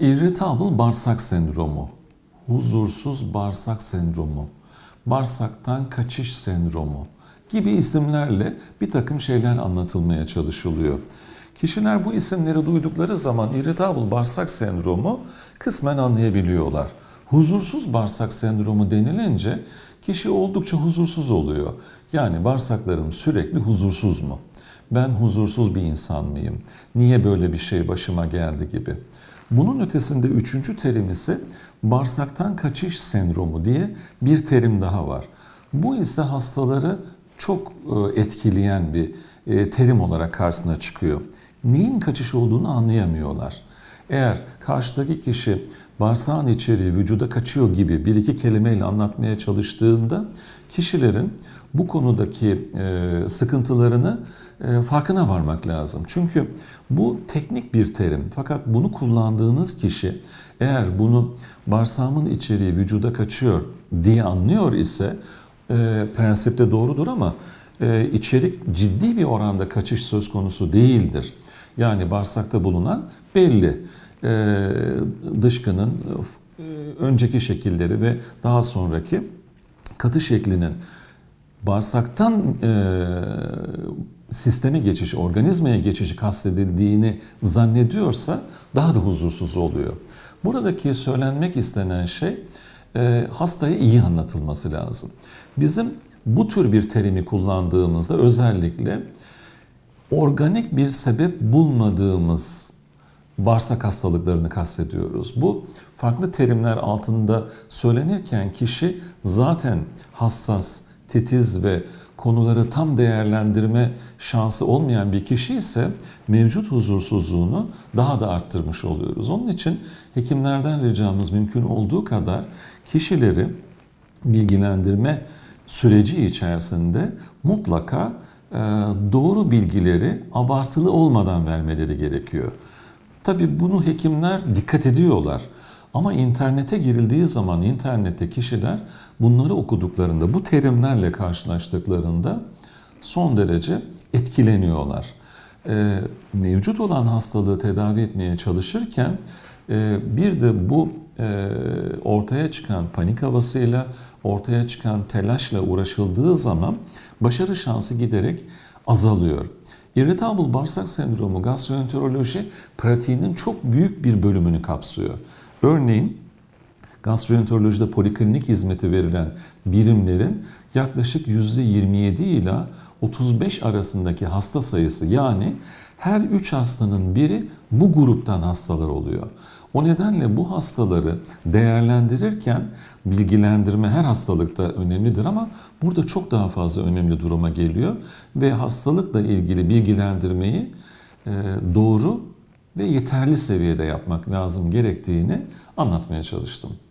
Irritable bağırsak sendromu, huzursuz bağırsak sendromu, bağırsaktan kaçış sendromu gibi isimlerle bir takım şeyler anlatılmaya çalışılıyor. Kişiler bu isimleri duydukları zaman irritable bağırsak sendromu kısmen anlayabiliyorlar. Huzursuz bağırsak sendromu denilince kişi oldukça huzursuz oluyor. Yani bağırsaklarım sürekli huzursuz mu? Ben huzursuz bir insan mıyım? Niye böyle bir şey başıma geldi gibi. Bunun ötesinde üçüncü terim ise bağırsaktan kaçış sendromu diye bir terim daha var. Bu ise hastaları çok e, etkileyen bir e, terim olarak karşısına çıkıyor. Neyin kaçış olduğunu anlayamıyorlar. Eğer karşıdaki kişi bağırsağın içeriği vücuda kaçıyor gibi bir iki kelimeyle anlatmaya çalıştığında kişilerin bu konudaki e, sıkıntılarını e, farkına varmak lazım. Çünkü bu teknik bir terim fakat bunu kullandığınız kişi eğer bunu bağırsağımın içeriği vücuda kaçıyor diye anlıyor ise e, prensipte doğrudur ama içerik ciddi bir oranda kaçış söz konusu değildir. Yani bağırsakta bulunan belli. E, dışkının e, önceki şekilleri ve daha sonraki katı şeklinin bağırsaktan e, sisteme geçişi, organizmaya geçişi kastedildiğini zannediyorsa daha da huzursuz oluyor. Buradaki söylenmek istenen şey hastaya iyi anlatılması lazım. Bizim bu tür bir terimi kullandığımızda özellikle organik bir sebep bulmadığımız bağırsak hastalıklarını kastediyoruz. Bu farklı terimler altında söylenirken kişi zaten hassas, titiz ve konuları tam değerlendirme şansı olmayan bir kişi ise mevcut huzursuzluğunu daha da arttırmış oluyoruz. Onun için hekimlerden ricamız mümkün olduğu kadar kişileri bilgilendirme süreci içerisinde mutlaka doğru bilgileri abartılı olmadan vermeleri gerekiyor. Tabi bunu hekimler dikkat ediyorlar. Ama internete girildiği zaman internette kişiler bunları okuduklarında, bu terimlerle karşılaştıklarında son derece etkileniyorlar. E, mevcut olan hastalığı tedavi etmeye çalışırken e, bir de bu e, ortaya çıkan panik havasıyla, ortaya çıkan telaşla uğraşıldığı zaman başarı şansı giderek azalıyor. Irritable bağırsak sendromu gastroenteroloji pratiğinin çok büyük bir bölümünü kapsıyor. Örneğin gastroenterolojide poliklinik hizmeti verilen birimlerin yaklaşık %27 ile 35 arasındaki hasta sayısı yani her 3 hastanın biri bu gruptan hastalar oluyor. O nedenle bu hastaları değerlendirirken bilgilendirme her hastalıkta önemlidir ama burada çok daha fazla önemli duruma geliyor ve hastalıkla ilgili bilgilendirmeyi e, doğru ve yeterli seviyede yapmak lazım gerektiğini anlatmaya çalıştım.